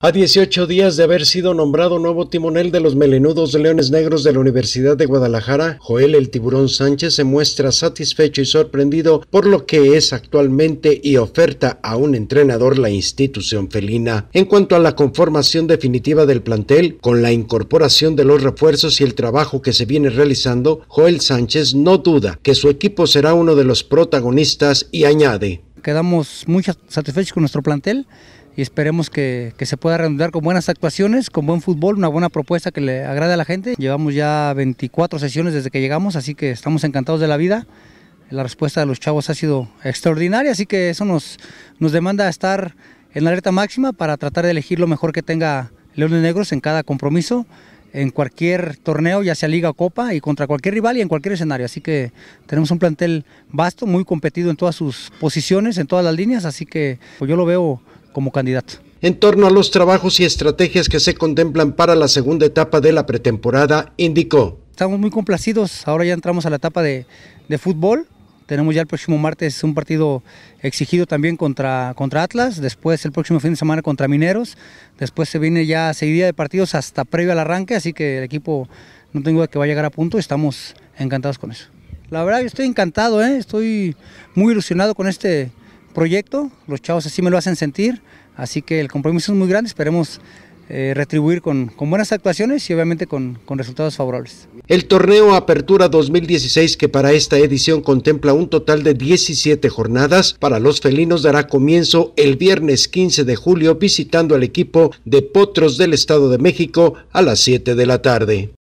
A 18 días de haber sido nombrado nuevo timonel de los melenudos Leones Negros de la Universidad de Guadalajara, Joel el Tiburón Sánchez se muestra satisfecho y sorprendido por lo que es actualmente y oferta a un entrenador la institución felina. En cuanto a la conformación definitiva del plantel, con la incorporación de los refuerzos y el trabajo que se viene realizando, Joel Sánchez no duda que su equipo será uno de los protagonistas y añade quedamos muy satisfechos con nuestro plantel y esperemos que, se pueda redundar con buenas actuaciones, con buen fútbol, una buena propuesta que le agrade a la gente. Llevamos ya 24 sesiones desde que llegamos, así que estamos encantados de la vida. La respuesta de los chavos ha sido extraordinaria, así que eso nos, nos demanda estar en alerta máxima para tratar de elegir lo mejor que tenga Leones Negros en cada compromiso en cualquier torneo, ya sea liga o copa, y contra cualquier rival y en cualquier escenario. Así que tenemos un plantel vasto, muy competido en todas sus posiciones, en todas las líneas, así que pues, yo lo veo como candidato. En torno a los trabajos y estrategias que se contemplan para la segunda etapa de la pretemporada, indicó. Estamos muy complacidos, ahora ya entramos a la etapa de fútbol, tenemos ya el próximo martes un partido exigido también contra, contra Atlas, después el próximo fin de semana contra Mineros, después se viene ya seguida de partidos hasta previo al arranque, así que el equipo no tengo duda que va a llegar a punto estamos encantados con eso. La verdad yo estoy encantado, ¿eh? estoy muy ilusionado con este proyecto, los chavos así me lo hacen sentir, así que el compromiso es muy grande, esperemos eh, retribuir con, buenas actuaciones y obviamente con, con, resultados favorables. El torneo Apertura 2016, que para esta edición contempla un total de 17 jornadas, para los felinos dará comienzo el viernes 15 de julio visitando al equipo de Potros del Estado de México a las 7 de la tarde.